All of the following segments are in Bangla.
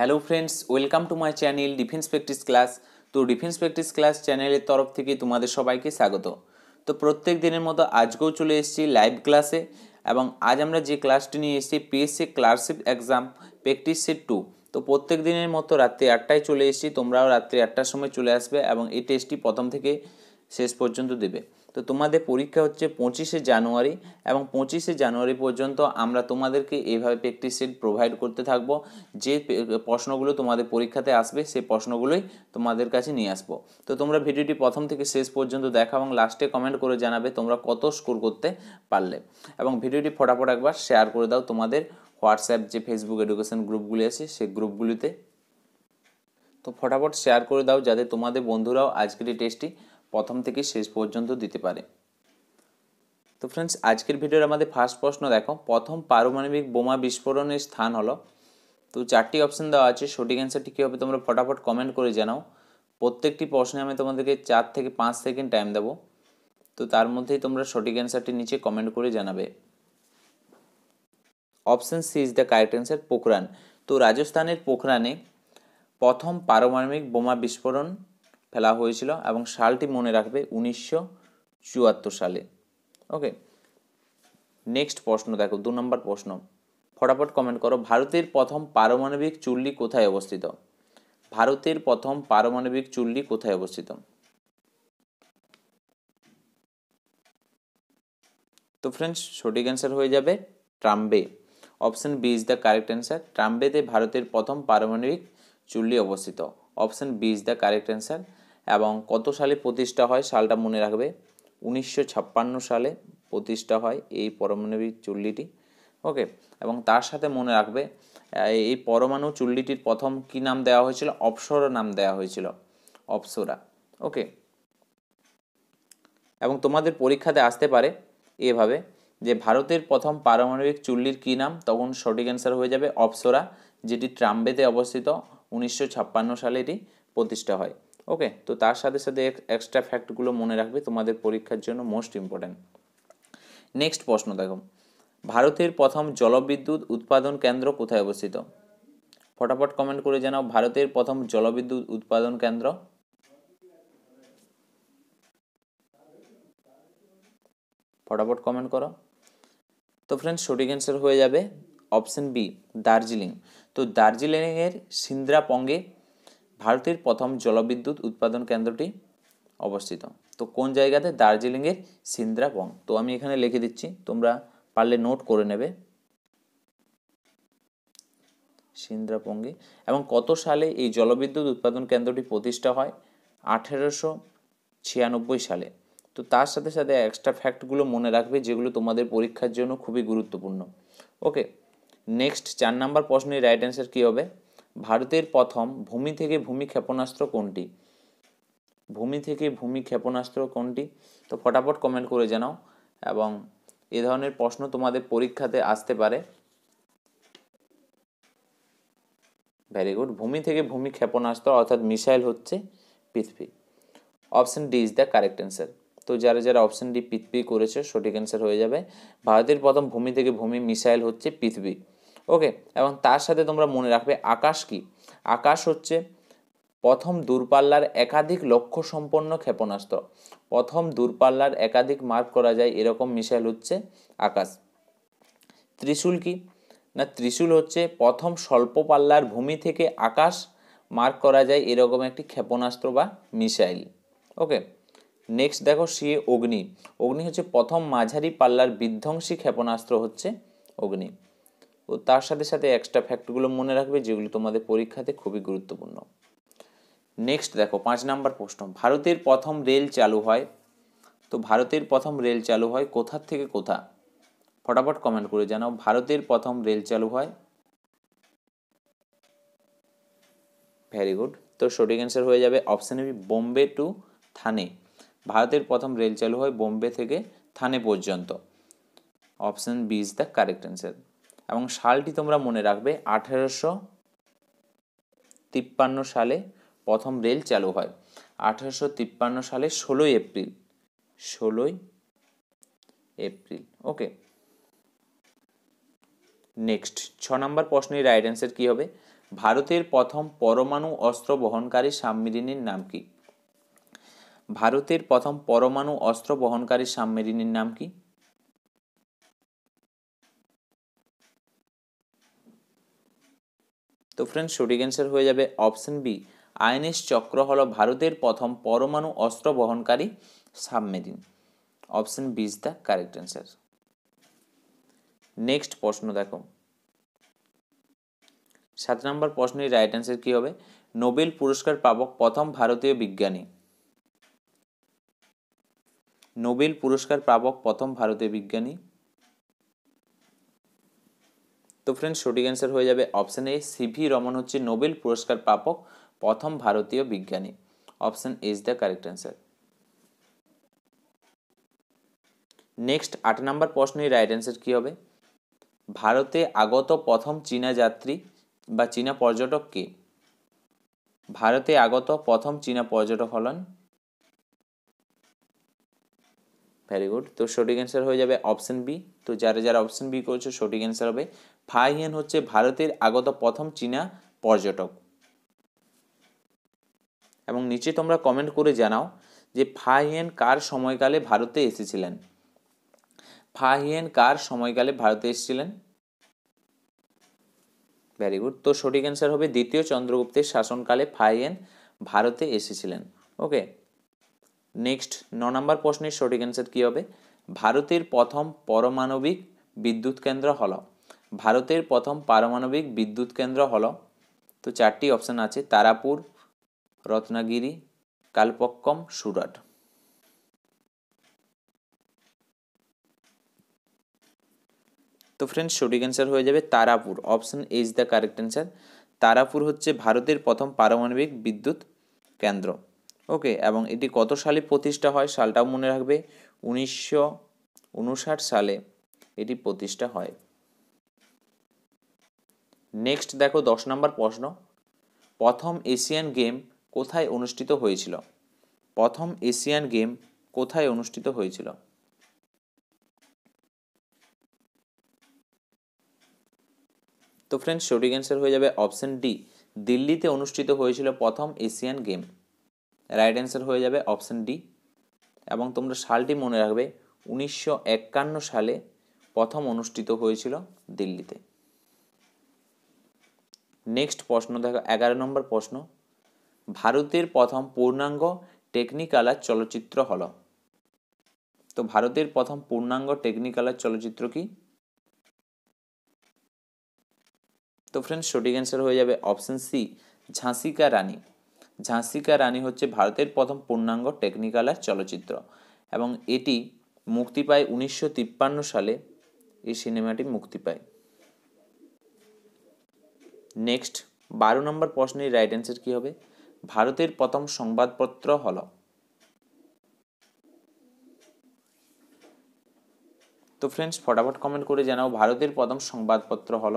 hello friends welcome to my channel defence practice class তো ডিফেন্স প্র্যাকটিস ক্লাস চ্যানেলের তরফ থেকে তোমাদের সবাইকে স্বাগত তো প্রত্যেক দিনের মতো আজকেও চলে এসেছি লাইভ ক্লাসে এবং আজ আমরা যে ক্লাসটি নিয়ে এসেছি PSC clerkship exam practice set two তো প্রত্যেক দিনের মতো রাত্রি আটটায় চলে এসেছি তোমরাও রাত্রি আটটার সময় চলে আসবে এবং এই টেস্টটি প্রথম থেকে শেষ পর্যন্ত দেবে তো তোমাদের পরীক্ষা হচ্ছে পঁচিশে জানুয়ারি এবং পঁচিশে জানুয়ারি পর্যন্ত আমরা তোমাদেরকে এইভাবে প্র্যাকটিস সেট প্রোভাইড করতে থাকবো যে প্রশ্নগুলো তোমাদের পরীক্ষাতে আসবে সেই প্রশ্নগুলোই তোমাদের কাছে নিয়ে আসবো তো তোমরা ভিডিওটি প্রথম থেকে শেষ পর্যন্ত দেখা এবং লাস্টে কমেন্ট করে জানাবে তোমরা কত স্কোর করতে পারলে এবং ভিডিওটি ফটাফট একবার শেয়ার করে দাও তোমাদের হোয়াটসঅ্যাপ যে ফেসবুক এডুকেশন গ্রুপগুলি আছে সেই গ্রুপগুলিতে তো ফটাফট শেয়ার করে দাও যাতে তোমাদের বন্ধুরাও আজকের এই টেস্টটি প্রথম থেকে শেষ পর্যন্ত দিতে পারে তো ফ্রেন্ডস আজকের ভিডিওর আমাদের ফার্স্ট প্রশ্ন দেখো প্রথম পারমাণবিক বোমা বিস্ফোরণের স্থান হলো তো চারটি অপশান দেওয়া আছে সঠিক অ্যান্সারটি কী হবে তোমরা ফটাফট কমেন্ট করে জানাও প্রত্যেকটি প্রশ্নে আমি তোমাদেরকে চার থেকে পাঁচ সেকেন্ড টাইম দেবো তো তার মধ্যেই তোমরা সঠিক অ্যান্সারটি নিচে কমেন্ট করে জানাবে option C is the correct answer Pokhran তো রাজস্থানের পোখরানে প্রথম পারমাণবিক বোমা বিস্ফোরণ ফেলা হয়েছিল এবং সালটি মনে রাখবে উনিশশো সালে ওকে নেক্সট প্রশ্ন দেখো দু নম্বর প্রশ্ন ফটাফট কমেন্ট করো ভারতের প্রথম পারমাণবিক চুল্লি কোথায় অবস্থিত ভারতের প্রথম পারমাণবিক চুল্লি কোথায় অবস্থিত তো ফ্রেন্ডস সঠিক অ্যান্সার হয়ে যাবে Trombay option B is the correct answer ট্রাম্বেতে ভারতের প্রথম পারমাণবিক চুল্লি অবস্থিত option B is the correct answer এবং কত সালে প্রতিষ্ঠা হয় সালটা মনে রাখবে উনিশশো সালে প্রতিষ্ঠা হয় এই পরমাণবিক চুল্লিটি ওকে এবং তার সাথে মনে রাখবে এই পরমাণু চুল্লিটির প্রথম কি নাম দেওয়া হয়েছিল অপসর নাম দেওয়া হয়েছিল অপসরা ওকে এবং তোমাদের পরীক্ষাতে আসতে পারে এভাবে যে ভারতের প্রথম পারমাণবিক চুল্লির কী নাম তখন সঠিক অ্যান্সার হয়ে যাবে অপসরা যেটি ট্রাম্বেতে অবস্থিত উনিশশো সালে এটি প্রতিষ্ঠা হয় ওকে তো তার সাথে সাথে এক্সট্রা ফ্যাক্টগুলো মনে রাখবে তোমাদের পরীক্ষার জন্য মোস্ট ইম্পর্ট্যান্ট নেক্সট প্রশ্ন দেখো ভারতের প্রথম জলবিদ্যুৎ উৎপাদন কেন্দ্র কোথায় অবস্থিত ফটাফট কমেন্ট করে জানাও ভারতের প্রথম জলবিদ্যুৎ উৎপাদন কেন্দ্র ফটাফট কমেন্ট করো তো ফ্রেন্ডস সঠিক অ্যান্সার হয়ে যাবে অপশন বি দার্জিলিং তো দার্জিলিংয়ের সিন্দ্রাপঙ্গে ভারতের প্রথম জলবিদ্যুৎ উৎপাদন কেন্দ্রটি অবস্থিত তো কোন জায়গাতে দার্জিলিংয়ের সিন্দ্রাবং তো আমি এখানে লিখে দিচ্ছি তোমরা পারলে নোট করে নেবে সিন্দ্রাপঙ্গে এবং কত সালে এই জলবিদ্যুৎ উৎপাদন কেন্দ্রটি প্রতিষ্ঠা হয় আঠেরোশো ছিয়ানব্বই সালে তো তার সাথে সাথে এক্সট্রা ফ্যাক্টগুলো মনে রাখবে যেগুলো তোমাদের পরীক্ষার জন্য খুবই গুরুত্বপূর্ণ ওকে নেক্সট চার নাম্বার প্রশ্নের রাইট অ্যান্সার কী হবে ভারতের প্রথম ভূমি থেকে ভূমি ক্ষেপণাস্ত্র কোনটি ভূমি থেকে ভূমি ক্ষেপণাস্ত্র কোনটি তো ফটাফট কমেন্ট করে জানাও এবং এ ধরনের প্রশ্ন তোমাদের পরীক্ষাতে আসতে পারে ভেরি গুড ভূমি থেকে ভূমি ক্ষেপণাস্ত্র অর্থাৎ মিসাইল হচ্ছে Prithvi option D is the correct answer তো যারা যারা অপশন ডি পৃথিবী করেছে সঠিক অ্যান্সার হয়ে যাবে ভারতের প্রথম ভূমি থেকে ভূমি মিসাইল হচ্ছে পৃথিবী ওকে এবং তার সাথে তোমরা মনে রাখবে আকাশ কি আকাশ হচ্ছে প্রথম দূরপাল্লার একাধিক লক্ষ্য সম্পন্ন ক্ষেপণাস্ত্র প্রথম দূরপাল্লার একাধিক মার্ক করা যায় এরকম মিসাইল হচ্ছে আকাশ ত্রিশূল কি না ত্রিশূল হচ্ছে প্রথম স্বল্প পাল্লার ভূমি থেকে আকাশ মার্ক করা যায় এরকম একটি ক্ষেপণাস্ত্র বা মিসাইল ওকে নেক্সট দেখো সি অগ্নি অগ্নি হচ্ছে প্রথম মাঝারি পাল্লার বিধ্বংসী ক্ষেপণাস্ত্র হচ্ছে অগ্নি ও তার সাথে সাথে এক্সট্রা ফ্যাক্টগুলো মনে রাখবে যেগুলো তোমাদের পরীক্ষাতে খুবই গুরুত্বপূর্ণ নেক্সট দেখো পাঁচ নাম্বার প্রশ্ন ভারতের প্রথম রেল চালু হয় তো ভারতের প্রথম রেল চালু হয় কোথার থেকে কোথা ফটাফট কমেন্ট করে জানাও ভারতের প্রথম রেল চালু হয় ভেরি গুড তো সঠিক অ্যান্সার হয়ে যাবে option B Bombay to Thane ভারতের প্রথম রেল চালু হয় বোম্বে থেকে থানে পর্যন্ত option B is the correct answer এবং সালটি তোমরা মনে রাখবে আঠেরোশো তিপ্পান্ন সালে প্রথম রেল চালু হয় আঠেরোশো তিপ্পান্ন সালে ষোলোই এপ্রিল ষোলোই এপ্রিল ওকে নেক্সট ছ নম্বর প্রশ্নের রাইট অ্যান্সার কী হবে ভারতের প্রথম পরমাণু অস্ত্র বহনকারী সাবমেরিনের নাম কি ভারতের প্রথম পরমাণু অস্ত্র বহনকারী সাবমেরিনের নাম কি তো ফ্রেন্ড সঠিক অ্যান্সার হয়ে যাবে অপশন বি আইএনএস চক্র হলো ভারতের প্রথম পরমাণু অস্ত্র বহনকারী submarine option B is the correct answer next প্রশ্ন দেখো সাত নম্বর প্রশ্নের রাইট অ্যান্সার কী হবে নোবেল পুরস্কার পাবক প্রথম ভারতীয় বিজ্ঞানী নোবেল পুরস্কার পাবক প্রথম ভারতীয় বিজ্ঞানী তো ফ্রেন্ডস সঠিক অ্যান্সার হয়ে যাবে অপশান এ সিভি রমন হচ্ছে নোবেল পুরস্কার প্রাপক প্রথম ভারতীয় বিজ্ঞানী option is the correct answer next আট নম্বর প্রশ্নের রাইট অ্যান্সার কী হবে ভারতে আগত প্রথম চীনা যাত্রী বা চীনা পর্যটক কে ভারতে আগত প্রথম চীনা পর্যটক হলেন ভেরি গুড তো সঠিক অ্যান্সার হয়ে যাবে অপশন বি তো যারা যারা অপশন বি করছো সঠিক অ্যান্সার হবে ফাইহেন হচ্ছে ভারতের আগত প্রথম চীনা পর্যটক এবং নিচে তোমরা কমেন্ট করে জানাও যে ফাহিয়েন কার সময়কালে ভারতে এসেছিলেন ফাহিয়েন কার সময়কালে ভারতে এসেছিলেন ভেরি গুড তো সঠিক অ্যান্সার হবে দ্বিতীয় চন্দ্রগুপ্তের শাসনকালে ফাহিয়েন ভারতে এসেছিলেন ওকে নেক্সট ন নম্বর প্রশ্নের সঠিক অ্যান্সার কী হবে ভারতের প্রথম পরমাণবিক বিদ্যুৎ কেন্দ্র হলো ভারতের প্রথম পারমাণবিক বিদ্যুৎ কেন্দ্র হল তো চারটি অপশান আছে তারাপুর রত্নাগিরি কালপক্কম সুরাট তো ফ্রেন্ডস সঠিক অ্যান্সার হয়ে যাবে Tarapur option A is the correct answer Tarapur হচ্ছে ভারতের প্রথম পারমাণবিক বিদ্যুৎ কেন্দ্র ওকে এবং এটি কত সালে প্রতিষ্ঠা হয় সালটাও মনে রাখবে উনিশশো সালে এটি প্রতিষ্ঠা হয় নেক্সট দেখো দশ নম্বর প্রশ্ন প্রথম এশিয়ান গেম কোথায় অনুষ্ঠিত হয়েছিল প্রথম এশিয়ান গেম কোথায় অনুষ্ঠিত হয়েছিল তো ফ্রেন্ডস সঠিক অ্যান্সার হয়ে যাবে অপশন ডি দিল্লিতে অনুষ্ঠিত হয়েছিল প্রথম এশিয়ান গেম রাইট অ্যান্সার হয়ে যাবে অপশন ডি এবং তোমরা সালটি মনে রাখবে উনিশশো সালে প্রথম অনুষ্ঠিত হয়েছিল দিল্লিতে নেক্সট প্রশ্ন দেখো এগারো নম্বর প্রশ্ন ভারতের প্রথম পূর্ণাঙ্গ টেকনিকালার চলচ্চিত্র হল তো ভারতের প্রথম পূর্ণাঙ্গ টেকনিকালার চলচ্চিত্র কি তো ফ্রেন্ডস সঠিক অ্যান্সার হয়ে যাবে অপশন সি ঝাঁসিকা রানী ঝাঁসিকা রানী হচ্ছে ভারতের প্রথম পূর্ণাঙ্গ টেকনিকালার চলচ্চিত্র এবং এটি মুক্তি পায় উনিশশো সালে এই সিনেমাটি মুক্তি পায় নেক্সট বারো নম্বর প্রশ্নের রাইট অ্যান্সার কী হবে ভারতের প্রথম সংবাদপত্র হল তো ফ্রেন্ডস ফটাফট কমেন্ট করে জানাও ভারতের প্রথম সংবাদপত্র হল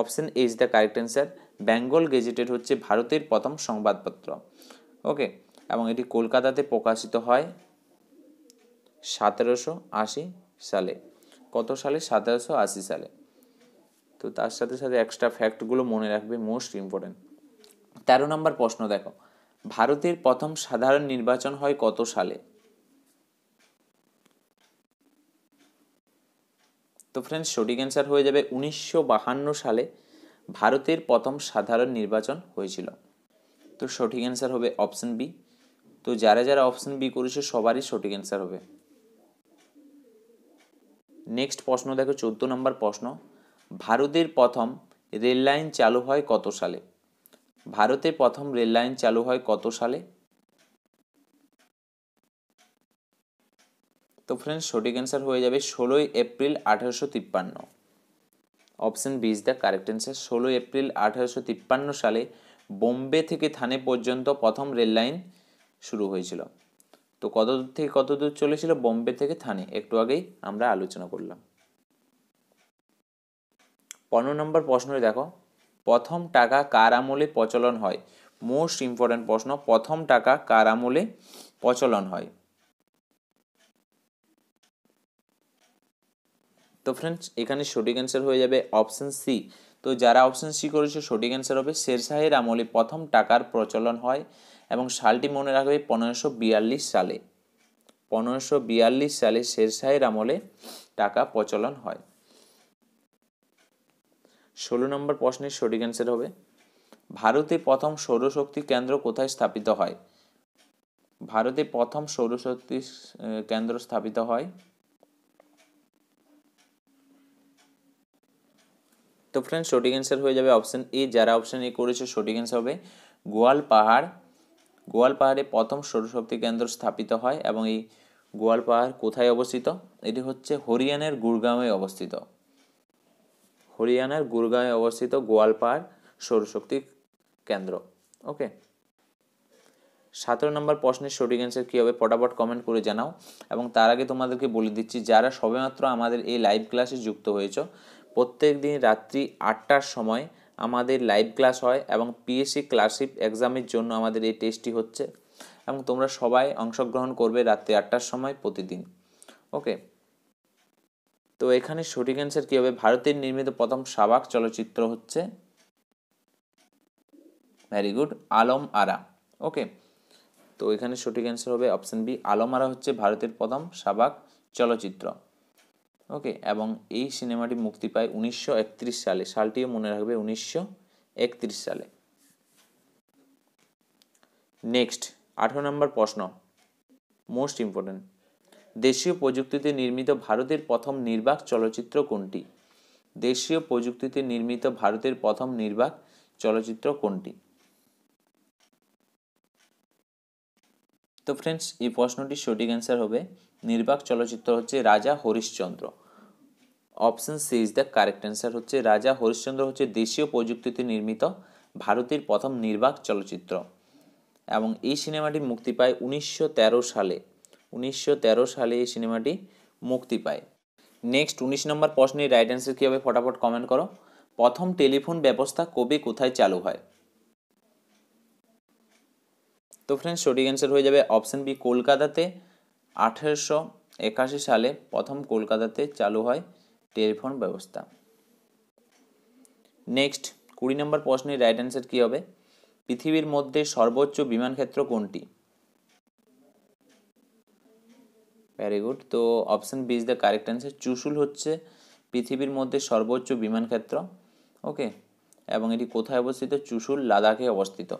option A is the correct answer Bengal gazetted হচ্ছে ভারতের প্রথম সংবাদপত্র ওকে এবং এটি কলকাতাতে প্রকাশিত হয় সতেরোশো আশি সালে কত সালে সতেরোশো আশি সালে তো তার সাথে সাথে এক্সট্রা ফ্যাক্টগুলো মনে রাখবে মোস্ট ইম্পর্টেন্ট তেরো নম্বর প্রশ্ন দেখো ভারতের প্রথম সাধারণ নির্বাচন হয় কত সালে তো ফ্রেন্ডস সঠিক অ্যান্সার হয়ে যাবে উনিশশো সালে ভারতের প্রথম সাধারণ নির্বাচন হয়েছিল তো সঠিক অ্যান্সার হবে অপশন বি তো যারা যারা অপশন বি করেছে সবারই সঠিক অ্যান্সার হবে নেক্সট প্রশ্ন দেখো চোদ্দ নম্বর প্রশ্ন ভারতের প্রথম রেললাইন চালু হয় কত সালে ভারতে প্রথম রেললাইন চালু হয় কত সালে তো ফ্রেন্ডস সঠিক অ্যান্সার হয়ে যাবে ষোলোই এপ্রিল আঠারোশো তিপ্পান্ন option B is the correct answer ষোলোই এপ্রিল আঠারোশো তিপ্পান্ন সালে বোম্বে থেকে থানে পর্যন্ত প্রথম রেললাইন শুরু হয়েছিল তো কত দূর থেকে কত দূর চলেছিল বোম্বে থেকে থানে একটু আগেই আমরা আলোচনা করলাম পনেরো নম্বর প্রশ্ন দেখো প্রথম টাকা কার আমলে প্রচলন হয় মোস্ট ইম্পর্ট্যান্ট প্রশ্ন প্রথম টাকা কার আমলে প্রচলন হয় তো ফ্রেন্ডস এখানে সঠিক অ্যান্সার হয়ে যাবে অপশান সি তো যারা অপশান সি করেছে সঠিক অ্যান্সার হবে শেরশাহের আমলে প্রথম টাকার প্রচলন হয় এবং সালটি মনে রাখবে পনেরোশো বিয়াল্লিশ সালে পনেরোশো বিয়াল্লিশ সালে শেরশাহের আমলে টাকা প্রচলন হয় ষোলো নম্বর প্রশ্নের সঠিক অ্যান্সার হবে ভারতে প্রথম সৌরশক্তি কেন্দ্র কোথায় স্থাপিত হয় ভারতে প্রথম সৌরশক্তি কেন্দ্র স্থাপিত হয় তো ফ্রেন্ড সঠিক অ্যান্সার হয়ে যাবে অপশান এ যারা অপশান এ করেছে সঠিক অ্যান্সার হবে গোয়াল পাহাড় গোয়াল পাহাড়ে প্রথম সৌরশক্তি কেন্দ্র স্থাপিত হয় এবং এই গোয়াল পাহাড় কোথায় অবস্থিত এটি হচ্ছে হরিয়ানার গুরগাঁওয়ে অবস্থিত হরিয়ানার গুরগাঁয়ে অবস্থিত গোয়ালপাড় সৌরশক্তি কেন্দ্র ওকে সতেরো নম্বর প্রশ্নের সঠিক অ্যান্সার কী হবে পটাপট কমেন্ট করে জানাও এবং তার আগে তোমাদেরকে বলে দিচ্ছি যারা সবেমাত্র আমাদের এই লাইভ ক্লাসে যুক্ত হয়েছ প্রত্যেক দিন রাত্রি আটটার সময় আমাদের লাইভ ক্লাস হয় এবং পিএসসি ক্লাসিপ এক্সামের জন্য আমাদের এই টেস্টটি হচ্ছে এবং তোমরা সবাই অংশগ্রহণ করবে রাত্রি আটটার সময় প্রতিদিন ওকে তো এখানে সঠিক অ্যান্সার কী হবে ভারতের নির্মিত প্রথম সাবাক চলচ্চিত্র হচ্ছে very good Alam Ara okay তো এখানে সঠিক অ্যান্সার হবে অপশান বি আলম আরা হচ্ছে ভারতের প্রথম সাবাক চলচ্চিত্র ওকে এবং এই সিনেমাটি মুক্তি পায় উনিশশো সালে সালটিও মনে রাখবে উনিশশো সালে নেক্সট আঠেরো নম্বর প্রশ্ন মোস্ট ইম্পর্টেন্ট দেশীয় প্রযুক্তিতে নির্মিত ভারতের প্রথম নির্বাক চলচ্চিত্র কোনটি দেশীয় প্রযুক্তিতে নির্মিত ভারতের প্রথম নির্বাক চলচ্চিত্র কোনটি তো ফ্রেন্ডস এই প্রশ্নটির সঠিক অ্যান্সার হবে নির্বাক চলচ্চিত্র হচ্ছে Raja Harishchandra option C is the correct answer হচ্ছে রাজা হরিশ্চন্দ্র হচ্ছে দেশীয় প্রযুক্তিতে নির্মিত ভারতের প্রথম নির্বাক চলচ্চিত্র এবং এই সিনেমাটি মুক্তি পায় উনিশশো সালে উনিশশো সালে এই সিনেমাটি মুক্তি পায় নেক্সট উনিশ নম্বর প্রশ্নের রাইট অ্যান্সার কীভাবে ফটাফট কমেন্ট করো প্রথম টেলিফোন ব্যবস্থা কবে কোথায় চালু হয় তো ফ্রেন্ডস সঠিক অ্যান্সার হয়ে যাবে অপশান বি কলকাতাতে আঠেরোশো একাশি সালে প্রথম কলকাতাতে চালু হয় টেলিফোন ব্যবস্থা নেক্সট কুড়ি নম্বর প্রশ্নের রাইট অ্যান্সার কী হবে পৃথিবীর মধ্যে সর্বোচ্চ বিমান ক্ষেত্র কোনটি ভেরি গুড তো option B is the correct answer Chushul হচ্ছে পৃথিবীর মধ্যে সর্বোচ্চ বিমান ক্ষেত্র ওকে এবং এটি কোথায় অবস্থিত চুসুল লাদাখে অবস্থিত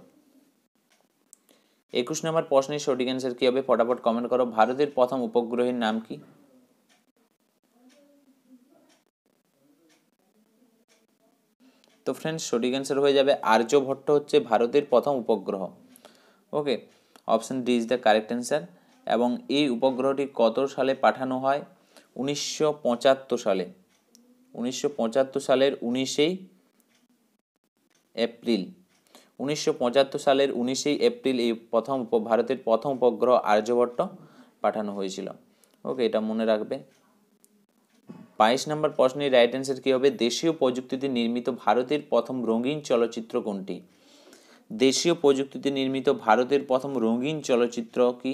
একুশ নম্বর প্রশ্নের সঠিক অ্যান্সার কী হবে ফটাফট কমেন্ট করো ভারতের প্রথম উপগ্রহের নাম কি তো ফ্রেন্ডস সঠিক অ্যান্সার হয়ে যাবে আর্যভট্ট হচ্ছে ভারতের প্রথম উপগ্রহ okay option D is the correct answer এবং এই উপগ্রহটি কত সালে পাঠানো হয় উনিশশো সালে উনিশশো সালের উনিশেই এপ্রিল উনিশশো সালের উনিশেই এপ্রিল এই প্রথম ভারতের প্রথম উপগ্রহ আর্যভট্ট পাঠানো হয়েছিল ওকে এটা মনে রাখবে বাইশ নম্বর প্রশ্নের রাইট অ্যান্সার কী হবে দেশীয় প্রযুক্তিতে নির্মিত ভারতের প্রথম রঙিন চলচ্চিত্র কোনটি দেশীয় প্রযুক্তিতে নির্মিত ভারতের প্রথম রঙিন চলচ্চিত্র কি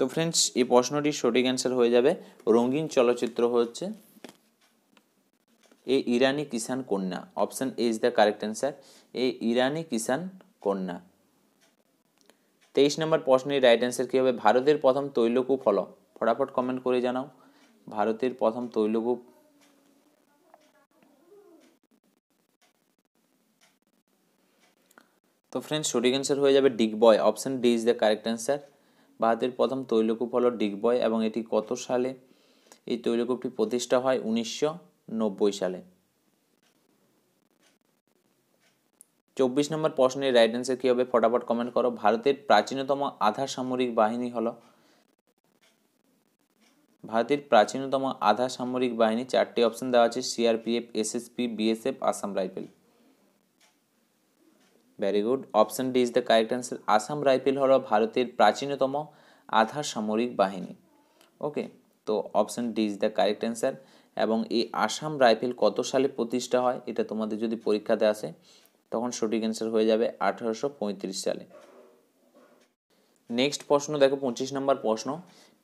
তো ফ্রেন্ডস এই প্রশ্নটির সঠিক অ্যান্সার হয়ে যাবে রঙিন চলচ্চিত্র হচ্ছে এ Irani Kisan Kanya option A is the correct answer A Irani Kisan Kanya তেইশ নম্বর প্রশ্নের রাইট অ্যান্সার কী হবে ভারতের প্রথম তৈলকূপ হল ফটাফট কমেন্ট করে জানাও ভারতের প্রথম তৈলকূপ তো ফ্রেন্ডস সঠিক অ্যান্সার হয়ে যাবে Digboi option D is the correct answer ভারতের প্রথম তৈলকূপ হলো ডিগবয় এবং এটি কত সালে এই তৈলকূপটি প্রতিষ্ঠা হয় উনিশশো সালে চব্বিশ নম্বর প্রশ্নের রাইট অ্যান্সার কী হবে ফটাফট কমেন্ট করো ভারতের প্রাচীনতম আধা সামরিক বাহিনী হলো ভারতের প্রাচীনতম আধা সামরিক বাহিনী চারটি অপশন দেওয়া আছে CRPF SSP BSF Assam rifle very good option D is the correct answer Assam rifle হল ভারতের প্রাচীনতম আধা সামরিক বাহিনী ওকে তো option D is the correct answer এবং এই আসাম রাইফেল কত সালে প্রতিষ্ঠা হয় এটা তোমাদের যদি পরীক্ষাতে আসে তখন সঠিক অ্যান্সার হয়ে যাবে আঠারোশো সালে নেক্সট প্রশ্ন দেখো পঁচিশ নম্বর প্রশ্ন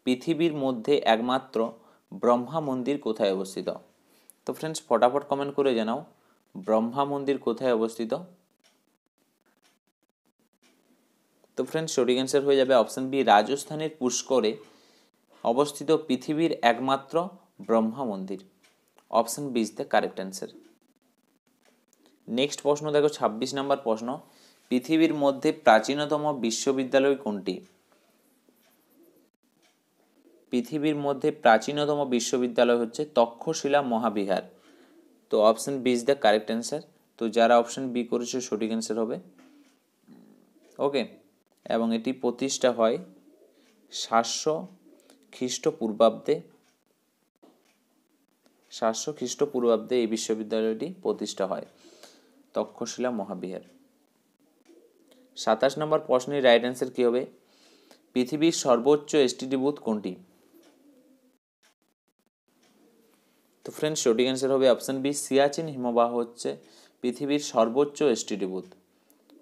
পৃথিবীর মধ্যে একমাত্র ব্রহ্মা মন্দির কোথায় অবস্থিত তো ফ্রেন্ডস ফটাফট কমেন্ট করে জানাও ব্রহ্মা মন্দির কোথায় অবস্থিত ফ্রেন্ড সঠিক অ্যান্সার হয়ে যাবে অপশান বি রাজস্থানের পুষ্করে অবস্থিত পৃথিবীর একমাত্র ব্রহ্মা মন্দির option B is the correct answer next প্রশ্ন দেখো ছাব্বিশ নম্বর প্রশ্ন পৃথিবীর মধ্যে প্রাচীনতম বিশ্ববিদ্যালয় কোনটি পৃথিবীর মধ্যে প্রাচীনতম বিশ্ববিদ্যালয় হচ্ছে তক্ষশিলা মহাবিহার তো option B is the correct answer তো যারা অপশান বি করেছে সঠিক অ্যান্সার হবে ওকে এবং এটি প্রতিষ্ঠা হয় সাতশো খ্রিস্টপূর্বাব্দে সাতশো খ্রিস্টপূর্বাব্দে এই বিশ্ববিদ্যালয়টি প্রতিষ্ঠা হয় তক্ষশিলা মহাবিহার সাতাশ নম্বর প্রশ্নের রাইট অ্যান্সার কী হবে পৃথিবীর সর্বোচ্চ এসটিডি বুথ কোনটি তো ফ্রেন্ডস সঠিক অ্যান্সার হবে অপশান বি সিয়াচিন হিমবাহ হচ্ছে পৃথিবীর সর্বোচ্চ এসটিডি বুথ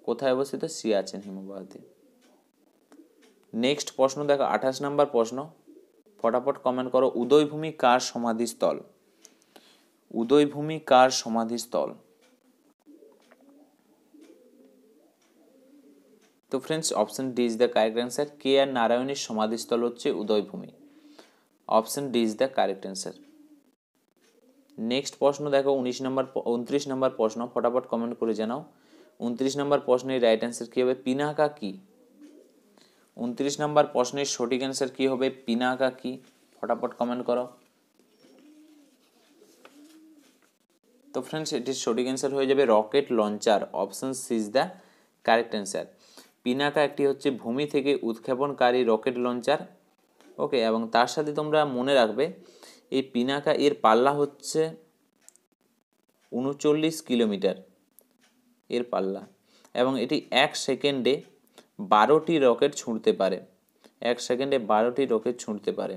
কোথায় অবস্থিত সিয়াচিন হিমবাহতে নেক্সট প্রশ্ন দেখো আঠাশ নাম্বার প্রশ্ন ফটাফট কমেন্ট করো উদয়ভূমি কার সমাধিস্থল উদয়ভূমি কার সমাধিস্থল তো friends option D is the correct answer K R নারায়ণের সমাধিস্থল হচ্ছে Uday Bhoomi option D is the correct answer next প্রশ্ন দেখো উনিশ নম্বর উনত্রিশ নম্বর প্রশ্ন ফটাফট কমেন্ট করে জানাও উনত্রিশ নম্বর প্রশ্নের রাইট অ্যান্সার কী হবে পিনাকা কী উনত্রিশ নম্বর প্রশ্নের সঠিক অ্যান্সার কী হবে পিনাকা কি ফটাফট কমেন্ট করো তো ফ্রেন্ডস এটির সঠিক অ্যান্সার হয়ে যাবে rocket launcher option C is the correct answer Pinaka একটি হচ্ছে ভূমি থেকে উৎক্ষেপণকারী রকেট লঞ্চার ওকে এবং তার সাথে তোমরা মনে রাখবে এই পিনাকা এর পাল্লা হচ্ছে উনচল্লিশ কিলোমিটার এর পাল্লা এবং এটি এক সেকেন্ডে বারোটি রকেট ছুঁড়তে পারে এক সেকেন্ডে বারোটি রকেট ছুঁড়তে পারে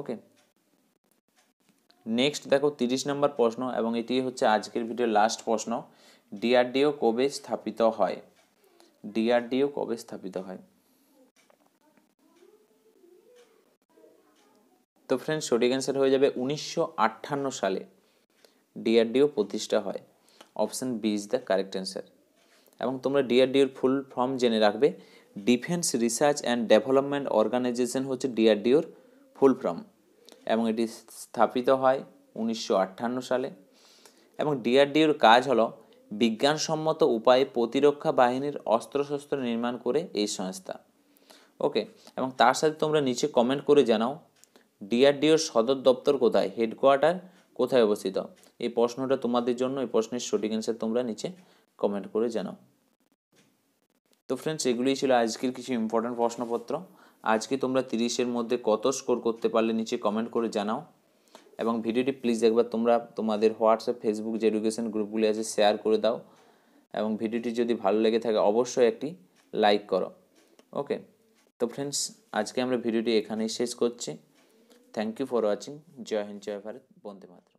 ওকে নেক্সট দেখো তিরিশ নম্বর প্রশ্ন এবং এটি হচ্ছে আজকের ভিডিও লাস্ট প্রশ্ন ডিআরডিও কবে স্থাপিত হয় ডিআরডিও কবে স্থাপিত হয় তো ফ্রেন্ড সঠিক অ্যান্সার হয়ে যাবে উনিশশো সালে ডিআরডিও প্রতিষ্ঠা হয় option B is the correct answer এবং তোমরা ডিআরডিওর ফুল ফর্ম জেনে রাখবে defence research and development organisation হচ্ছে ডিআরডিওর ফুল ফর্ম এবং এটি স্থাপিত হয় উনিশশো সালে এবং ডিআরডিওর কাজ হলো বিজ্ঞানসম্মত উপায়ে প্রতিরক্ষা বাহিনীর অস্ত্রশস্ত্র নির্মাণ করে এই সংস্থা ওকে এবং তার সাথে তোমরা নিচে কমেন্ট করে জানাও ডিআরডিওর সদর দপ্তর কোথায় হেডকোয়ার্টার কোথায় অবস্থিত এই প্রশ্নটা তোমাদের জন্য এই প্রশ্নের সঠিক অ্যান্সার তোমরা নিচে কমেন্ট করে জানাও তো ফ্রেন্ডস এগুলোই ছিল আজকের কিছু ইম্পর্ট্যান্ট প্রশ্নপত্র আজকে তোমরা তিরিশের মধ্যে কত স্কোর করতে পারলে নিচে কমেন্ট করে জানাও এবং ভিডিওটি প্লিজ একবার তোমরা তোমাদের হোয়াটসঅ্যাপ ফেসবুক যে এডুকেশন গ্রুপগুলি আছে শেয়ার করে দাও এবং ভিডিওটি যদি ভালো লেগে থাকে অবশ্যই একটি লাইক করো ওকে তো ফ্রেন্ডস আজকে আমরা ভিডিওটি এখানেই শেষ করছি thank you for watching Jai Hind Jai Bharat Vande Mataram